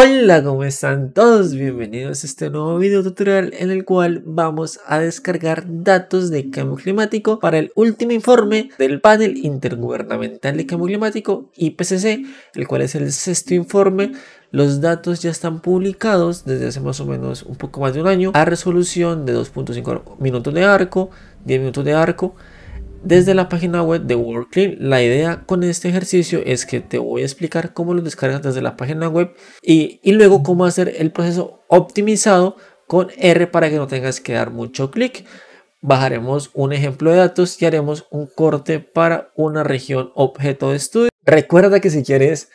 Hola, ¿cómo están todos? Bienvenidos a este nuevo video tutorial en el cual vamos a descargar datos de cambio climático para el último informe del panel intergubernamental de cambio climático IPCC, el cual es el sexto informe los datos ya están publicados desde hace más o menos un poco más de un año a resolución de 2.5 minutos de arco, 10 minutos de arco desde la página web de WordClean, la idea con este ejercicio es que te voy a explicar cómo lo descargas desde la página web y, y luego cómo hacer el proceso optimizado con R para que no tengas que dar mucho clic. Bajaremos un ejemplo de datos y haremos un corte para una región objeto de estudio. Recuerda que si quieres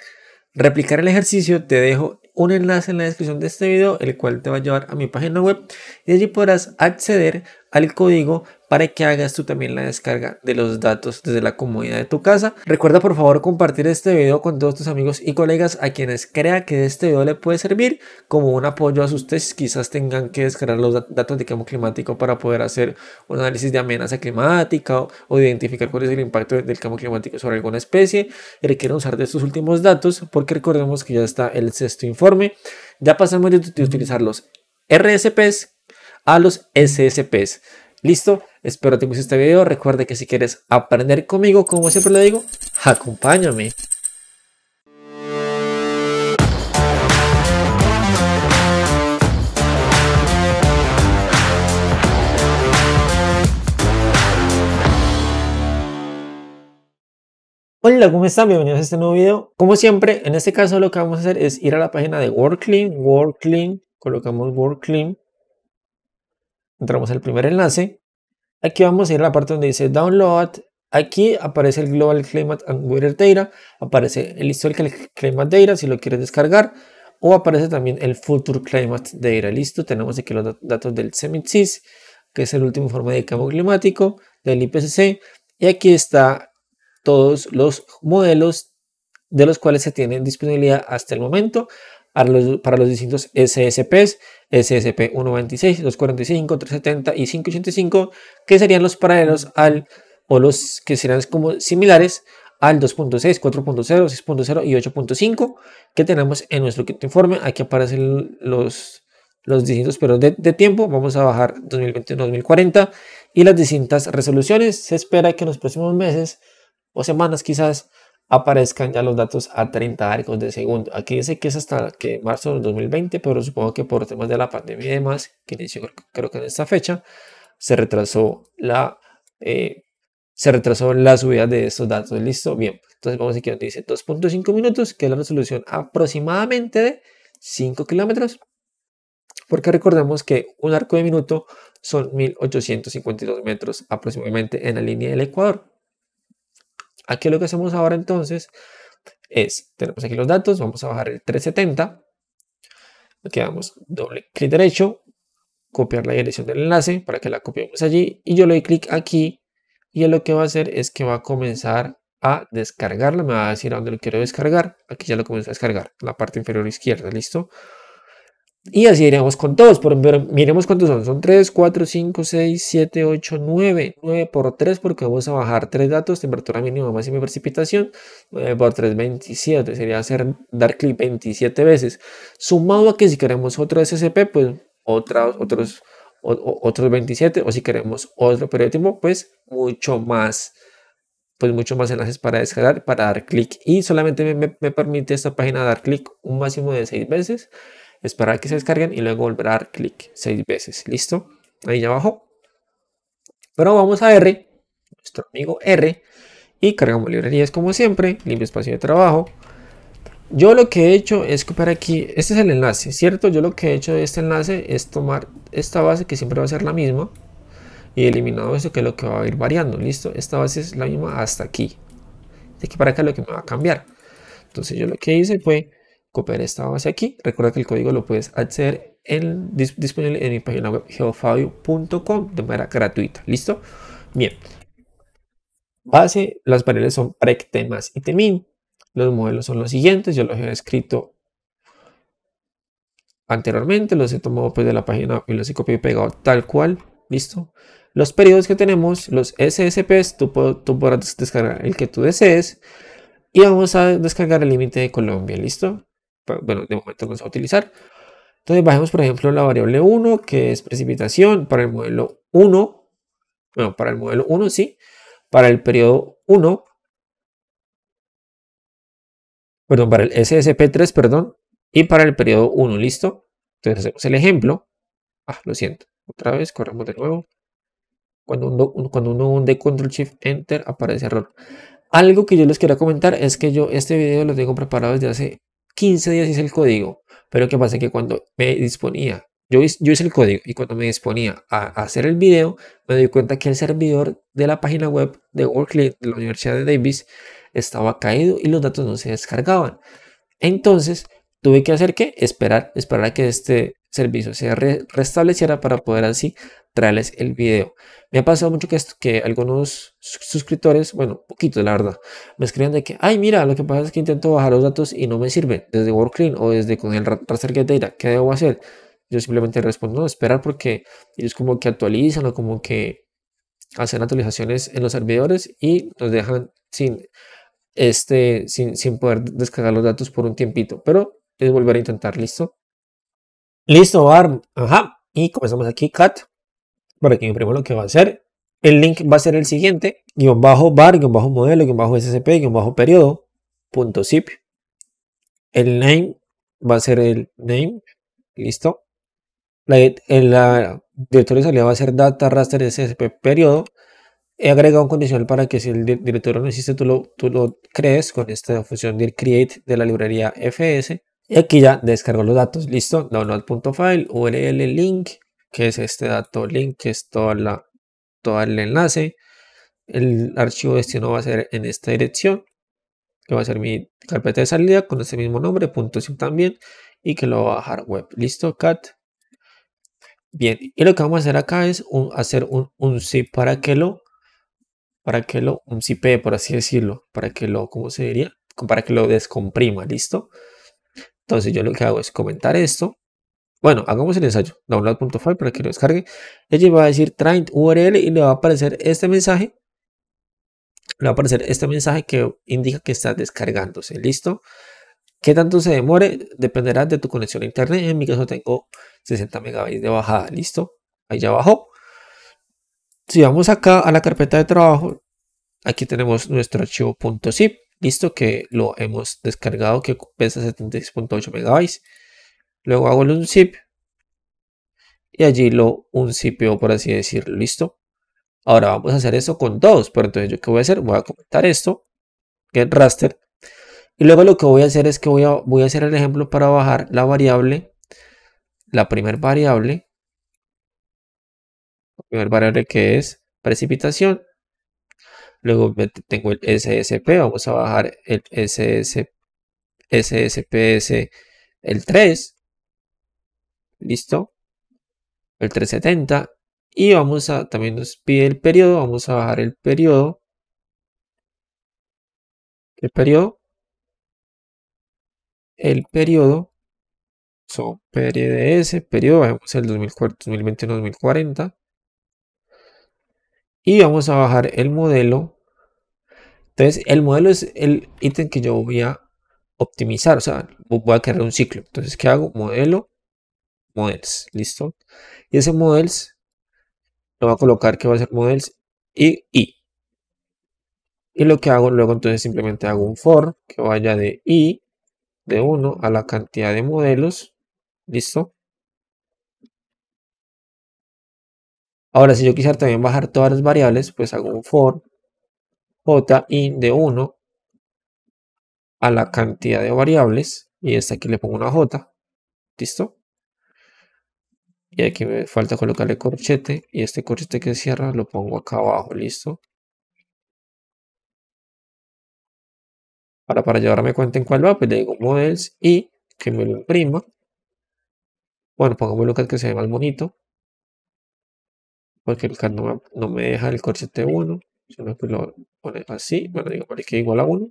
replicar el ejercicio, te dejo un enlace en la descripción de este video, el cual te va a llevar a mi página web y allí podrás acceder al código para que hagas tú también la descarga de los datos desde la comodidad de tu casa. Recuerda por favor compartir este video con todos tus amigos y colegas a quienes crea que este video le puede servir como un apoyo a sus tesis. Quizás tengan que descargar los datos de cambio climático para poder hacer un análisis de amenaza climática o, identificar cuál es el impacto del cambio climático sobre alguna especie. Y requieren usar de estos últimos datos porque recordemos que ya está el sexto informe. Ya pasamos de, de utilizar los RSPs a los SSPs. ¿Listo? Espero te guste este video. Recuerda que si quieres aprender conmigo, como siempre lo digo, acompáñame. Hola, ¿cómo están? Bienvenidos a este nuevo video. Como siempre, en este caso lo que vamos a hacer es ir a la página de WorkClean, WorkClean, colocamos WorkClean entramos el primer enlace. Aquí vamos a ir a la parte donde dice Download. Aquí aparece el Global Climate and Weather Data, aparece el Historical Climate Data si lo quieres descargar, o aparece también el Future Climate Data. Listo, tenemos aquí los datos del CEMIT-SIS, que es el último informe de cambio climático del IPCC, y aquí está todos los modelos de los cuales se tienen disponibilidad hasta el momento para los, distintos SSPs, SSP 126, 245, 370 y 585, que serían los paralelos mm. al, o los que serían como similares al 2.6, 4.0, 6.0 y 8.5 que tenemos en nuestro quinto informe. Aquí aparecen los, los distintos Pero de, tiempo. Vamos a bajar 2020 2040 y las distintas resoluciones. Se espera que en los próximos meses o semanas quizás aparezcan ya los datos a 30 arcos de segundo. Aquí dice que es hasta que marzo del 2020, pero supongo que por temas de la pandemia y demás, que creo que en esta fecha, se retrasó la, eh, se retrasó la subida de estos datos. ¿Listo? Bien. Entonces vamos aquí donde dice 2.5 minutos, que es la resolución aproximadamente de 5 kilómetros. Porque recordemos que un arco de minuto son 1852 metros aproximadamente en la línea del Ecuador. Aquí lo que hacemos ahora entonces es, tenemos aquí los datos, vamos a bajar el 370, aquí damos doble clic derecho, copiar la dirección del enlace para que la copiemos allí y yo le doy clic aquí y lo que va a hacer es que va a comenzar a descargarla, me va a decir a dónde lo quiero descargar, aquí ya lo comienzo a descargar, la parte inferior izquierda, listo. Y así iremos con todos, miremos cuántos son. Son 3, 4, 5, 6, 7, 8, 9. 9 por 3 porque vamos a bajar 3 datos, temperatura mínima, máxima y precipitación. 9 por 3, 27. Sería hacer, dar clic 27 veces. Sumado a que si queremos otro SCP, pues otros, 27. O si queremos otro periodo de tiempo, pues mucho más pues mucho más enlaces para descargar, para dar clic. Y solamente me, me permite esta página dar clic un máximo de 6 veces esperar a que se descarguen y luego volver a dar clic seis veces. ¿Listo? Ahí ya abajo. Pero vamos a R, nuestro amigo R, y cargamos librerías como siempre, Limpio espacio de trabajo. Yo lo que he hecho es copiar aquí, este es el enlace, ¿cierto? Yo lo que he hecho de este enlace es tomar esta base que siempre va a ser la misma y eliminado eso que es lo que va a ir variando, ¿listo? Esta base es la misma hasta aquí. De aquí para acá es lo que me va a cambiar. Entonces yo lo que hice fue copiar esta base aquí. Recuerda que el código lo puedes acceder en, disponible en mi página web geofabio.com de manera gratuita. ¿Listo? Bien. Base, las variables son prec, temas y temin. Los modelos son los siguientes, yo los he escrito anteriormente, los he tomado pues de la página y los he copiado y pegado tal cual. ¿Listo? Los periodos que tenemos, los SSPs, tú, tú podrás descargar el que tú desees. Y vamos a descargar el límite de Colombia, ¿listo? bueno, de momento vamos a utilizar. Entonces bajemos, por ejemplo, la variable 1, que es precipitación para el modelo 1, bueno, para el modelo 1, sí, para el periodo 1, perdón, para el SSP3, perdón, y para el periodo 1, ¿listo? Entonces hacemos el ejemplo. Ah, lo siento, otra vez, corremos de nuevo. Cuando uno, cuando uno hunde Control Shift Enter aparece error. Algo que yo les quería comentar es que yo este video lo tengo preparado desde hace 15 días hice el código, pero ¿qué pasa? Que cuando me disponía, yo, hice el código y cuando me disponía a, hacer el video, me di cuenta que el servidor de la página web de Oracle de la Universidad de Davis estaba caído y los datos no se descargaban. Entonces, tuve que hacer que esperar, esperar a que este servicio, se restableciera para poder así traerles el video. Me ha pasado mucho que, que algunos suscriptores, bueno, poquitos la verdad, me escriben de que, ay, mira, lo que pasa es que intento bajar los datos y no me sirve desde WorkClean o desde con el Raster Get Data, ¿qué debo hacer? Yo simplemente respondo, esperar porque ellos como que actualizan o como que hacen actualizaciones en los servidores y nos dejan sin este sin, sin poder descargar los datos por un tiempito, pero es volver a intentar, ¿listo? Listo, Bar. Ajá. Y comenzamos aquí, cat. Para que primero lo que va a hacer. El link va a ser el siguiente. Guión bajo bar, guión bajo modelo, guión bajo SCP, guión bajo periodo. Punto zip. El name va a ser el name. Listo. La, el, la directorio de salida va a ser data raster SCP periodo. He agregado un condicional para que si el directorio no existe, tú lo, tú lo crees con esta función de create de la librería FS. Y aquí ya descargo los datos. Listo, download.file, URL, link, que es este dato link, que es toda la, todo el enlace. El archivo destino va a ser en esta dirección, que va a ser mi carpeta de salida con este mismo nombre, punto .zip también, y que lo va a bajar web. Listo, cat. Bien, y lo que vamos a hacer acá es hacer un, un zip para que lo, para que lo, un zip, por así decirlo, para que lo, ¿cómo se diría? Para que lo descomprima, ¿listo? Entonces yo lo que hago es comentar esto. Bueno, hagamos el ensayo, download.file para que lo descargue. Ella va a decir train URL y le va a aparecer este mensaje. Le va a aparecer este mensaje que indica que está descargándose. ¿Listo? ¿Qué tanto se demore? Dependerá de tu conexión a internet. En mi caso tengo 60 megabytes de bajada. ¿Listo? Ahí ya bajó. Si vamos acá a la carpeta de trabajo, aquí tenemos nuestro archivo .zip. Listo que lo hemos descargado que pesa 76.8 megabytes. Luego hago un zip y allí lo unzipio por así decirlo. Listo. Ahora vamos a hacer eso con dos pero entonces yo qué voy a hacer? Voy a comentar esto, get raster. Y luego lo que voy a hacer es que voy a, voy a hacer el ejemplo para bajar la variable, la primer variable, la primer variable que es precipitación Luego tengo el SSP, vamos a bajar el SS, SSPS, el 3. Listo. El 370. Y vamos a, también nos pide el periodo, vamos a bajar el periodo. El periodo. El periodo. So, PRDS, periodo, bajemos el 2021-2040. Y vamos a bajar el modelo entonces, el modelo es el ítem que yo voy a optimizar, o sea, voy a crear un ciclo. Entonces, ¿qué hago? Modelo, models, listo. Y ese models lo voy a colocar que va a ser models y i. Y lo que hago luego, entonces simplemente hago un for que vaya de i de 1 a la cantidad de modelos, listo. Ahora, si yo quisiera también bajar todas las variables, pues hago un for J in de 1 a la cantidad de variables. Y esta aquí le pongo una J. ¿Listo? Y aquí me falta colocarle corchete. Y este corchete que cierra lo pongo acá abajo. ¿Listo? Ahora para llevarme cuenta en cuál va, pues le digo models y que me lo imprima. Bueno, pongamos lo que se llama más bonito. Porque el CAD no me, deja el corchete 1 yo lo puedo poner así, bueno, digamos que igual a 1,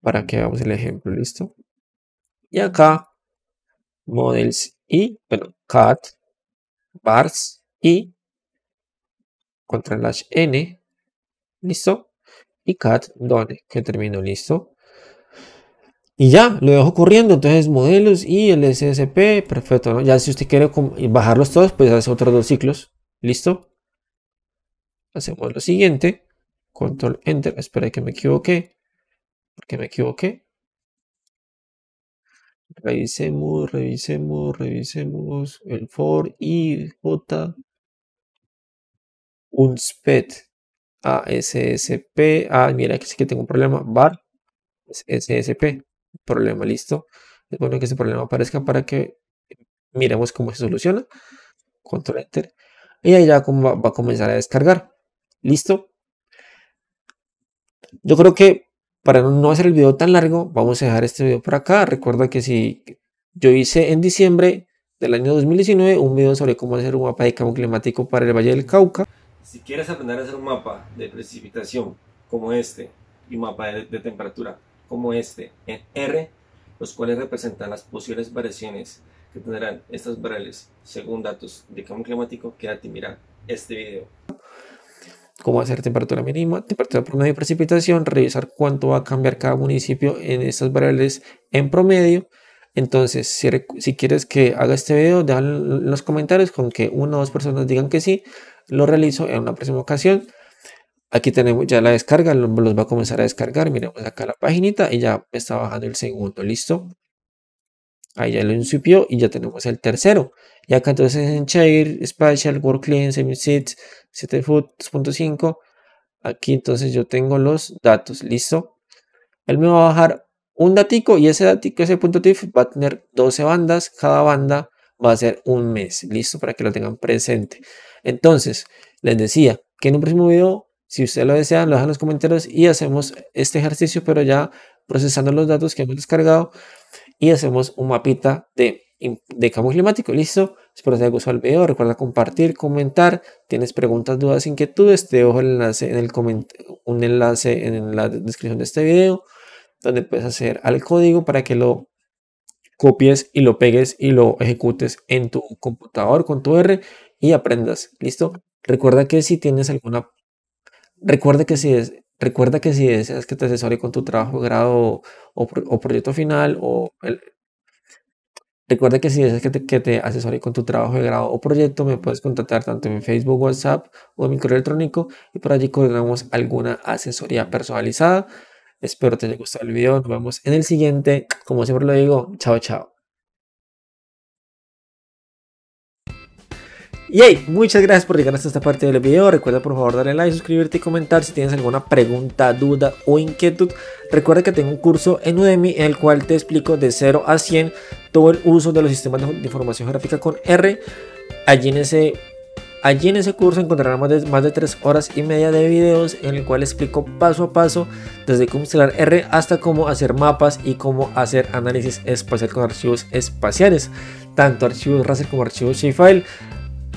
para que veamos el ejemplo, listo. Y acá, models y, bueno, cat, bars y, contra slash n, listo, y cat done, que termino, listo. Y ya, lo dejo corriendo, entonces modelos y el SSP, perfecto, Ya si usted quiere bajarlos todos, pues hace otros dos ciclos, ¿listo? hacemos lo siguiente. Control Enter. Espera que me equivoqué. Porque me equivoqué. Revisemos, revisemos, revisemos el for y j a ssp. Ah, mira, que sí que tengo un problema. Bar SSP. Problema, listo. Es bueno que ese problema aparezca para que miremos cómo se soluciona. Control Enter. Y ahí ya va a comenzar a descargar. ¿Listo? Yo creo que para no hacer el video tan largo, vamos a dejar este video por acá. Recuerda que si yo hice en diciembre del año 2019 un video sobre cómo hacer un mapa de cambio climático para el Valle del Cauca. Si quieres aprender a hacer un mapa de precipitación como este y un mapa de, temperatura como este en R, los cuales representan las posibles variaciones que tendrán estas variables según datos de cambio climático, quédate y mira este video cómo hacer temperatura mínima, temperatura promedio y precipitación, revisar cuánto va a cambiar cada municipio en estas variables en promedio. Entonces, si, quieres que haga este video, déjalo los comentarios con que una o dos personas digan que sí, lo realizo en una próxima ocasión. Aquí tenemos ya la descarga, los, va a comenzar a descargar. Miremos acá la paginita y ya está bajando el segundo, listo. Ahí ya lo incipió y ya tenemos el tercero. Y acá entonces en Share, Spatial, Work Clean, Semi Seeds, 2.5 Aquí entonces yo tengo los datos, ¿listo? Él me va a bajar un datico y ese datico, ese punto TIFF va a tener 12 bandas. Cada banda va a ser un mes, ¿listo? Para que lo tengan presente. Entonces, les decía que en un próximo video, si ustedes lo desean, lo dejan en los comentarios y hacemos este ejercicio, pero ya procesando los datos que hemos descargado y hacemos un mapita de, de cambio climático, ¿listo? Espero te haya gustado el video. Recuerda compartir, comentar. Tienes preguntas, dudas, inquietudes. Te dejo el enlace en el un enlace en la descripción de este video donde puedes hacer al código para que lo copies y lo pegues y lo ejecutes en tu computador con tu R y aprendas. ¿Listo? Recuerda que si tienes alguna... Recuerda que si Recuerda que si deseas que te asesore con tu trabajo, grado o proyecto final o el, Recuerda que si deseas que te, asesore con tu trabajo de grado o proyecto, me puedes contactar tanto en Facebook, WhatsApp o en mi correo electrónico y por allí coordinamos alguna asesoría personalizada. Espero te haya gustado el video. Nos vemos en el siguiente. Como siempre lo digo, chao, chao. Y muchas gracias por llegar hasta esta parte del video. Recuerda por favor darle like, suscribirte y comentar si tienes alguna pregunta, duda o inquietud. Recuerda que tengo un curso en Udemy en el cual te explico de 0 a 100 todo el uso de los sistemas de información gráfica con R. Allí en ese Allí en ese curso encontrarás más de, más de 3 horas y media de videos en el cual explico paso a paso desde cómo instalar R hasta cómo hacer mapas y cómo hacer análisis espacial con archivos espaciales, tanto archivos raster como archivos shapefile.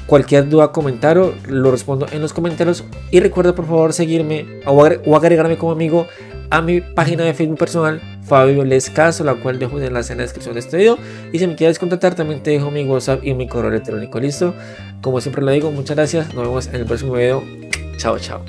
Cualquier duda, comentario, lo respondo en los comentarios. Y recuerda por favor seguirme o, agregarme como amigo a mi página de Facebook personal, Fabio Lescaso, la cual dejo un enlace en la descripción de este video. Y si me quieres contactar, también te dejo mi WhatsApp y mi correo electrónico. Listo. Como siempre lo digo, muchas gracias. Nos vemos en el próximo video. Chao, chao.